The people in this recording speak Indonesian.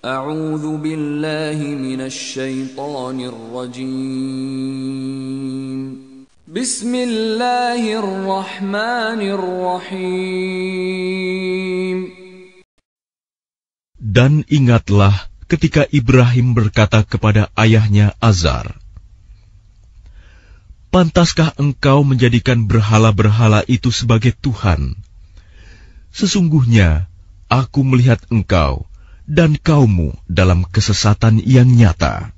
أعوذ بالله من الشيطان الرجيم بسم الله الرحمن الرحيم Dan ingatlah ketika Ibrahim berkata kepada ayahnya Azar, Pantaskah engkau menjadikan berhala-berhala itu sebagai Tuhan? Sesungguhnya, aku melihat engkau, dan kaummu dalam kesesatan yang nyata.